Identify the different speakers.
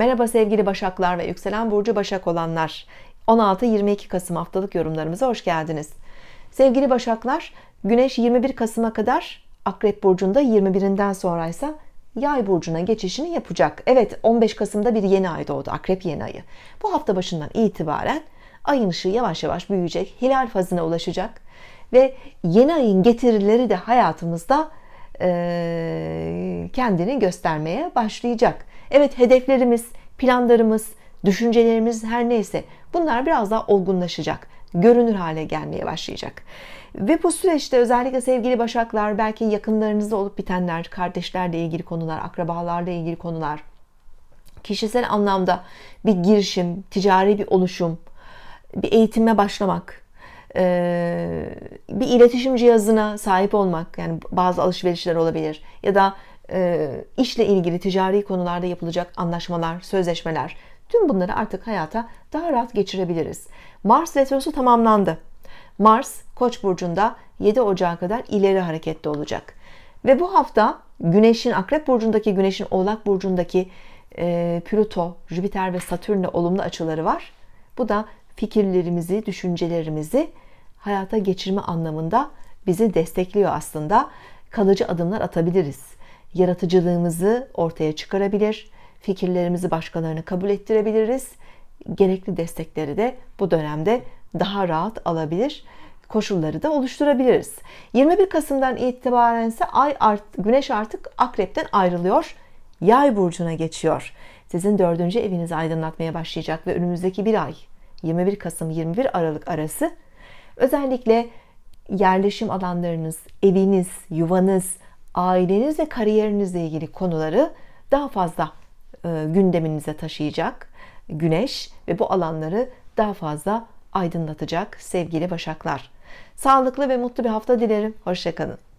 Speaker 1: Merhaba sevgili Başaklar ve Yükselen Burcu Başak olanlar. 16-22 Kasım haftalık yorumlarımıza hoş geldiniz. Sevgili Başaklar, Güneş 21 Kasım'a kadar Akrep Burcu'nda 21'inden sonra ise Yay burcuna geçişini yapacak. Evet 15 Kasım'da bir yeni ay doğdu. Akrep yeni ayı. Bu hafta başından itibaren ayın ışığı yavaş yavaş büyüyecek. Hilal fazına ulaşacak. Ve yeni ayın getirileri de hayatımızda kendini göstermeye başlayacak. Evet hedeflerimiz, planlarımız, düşüncelerimiz her neyse bunlar biraz daha olgunlaşacak. Görünür hale gelmeye başlayacak. Ve bu süreçte özellikle sevgili başaklar, belki yakınlarınızda olup bitenler, kardeşlerle ilgili konular, akrabalarla ilgili konular, kişisel anlamda bir girişim, ticari bir oluşum, bir eğitime başlamak, e, bir iletişim cihazına sahip olmak yani bazı alışverişler olabilir ya da e, işle ilgili ticari konularda yapılacak anlaşmalar, sözleşmeler tüm bunları artık hayata daha rahat geçirebiliriz. Mars retrosu tamamlandı. Mars Koç burcunda 7 Ocağı kadar ileri harekette olacak. Ve bu hafta Güneş'in Akrep burcundaki, Güneş'in Oğlak burcundaki e, Plüto, Jüpiter ve Satürn'le olumlu açıları var. Bu da fikirlerimizi, düşüncelerimizi hayata geçirme anlamında bizi destekliyor aslında. Kalıcı adımlar atabiliriz. Yaratıcılığımızı ortaya çıkarabilir, fikirlerimizi başkalarına kabul ettirebiliriz. Gerekli destekleri de bu dönemde daha rahat alabilir koşulları da oluşturabiliriz. 21 Kasım'dan itibaren ise ay art, güneş artık akrepten ayrılıyor. Yay burcuna geçiyor. Sizin dördüncü evinizi aydınlatmaya başlayacak ve önümüzdeki bir ay 21 Kasım 21 Aralık arası özellikle yerleşim alanlarınız, eviniz, yuvanız, aileniz ve kariyerinizle ilgili konuları daha fazla e, gündeminize taşıyacak güneş ve bu alanları daha fazla aydınlatacak sevgili başaklar. Sağlıklı ve mutlu bir hafta dilerim. Hoşçakalın.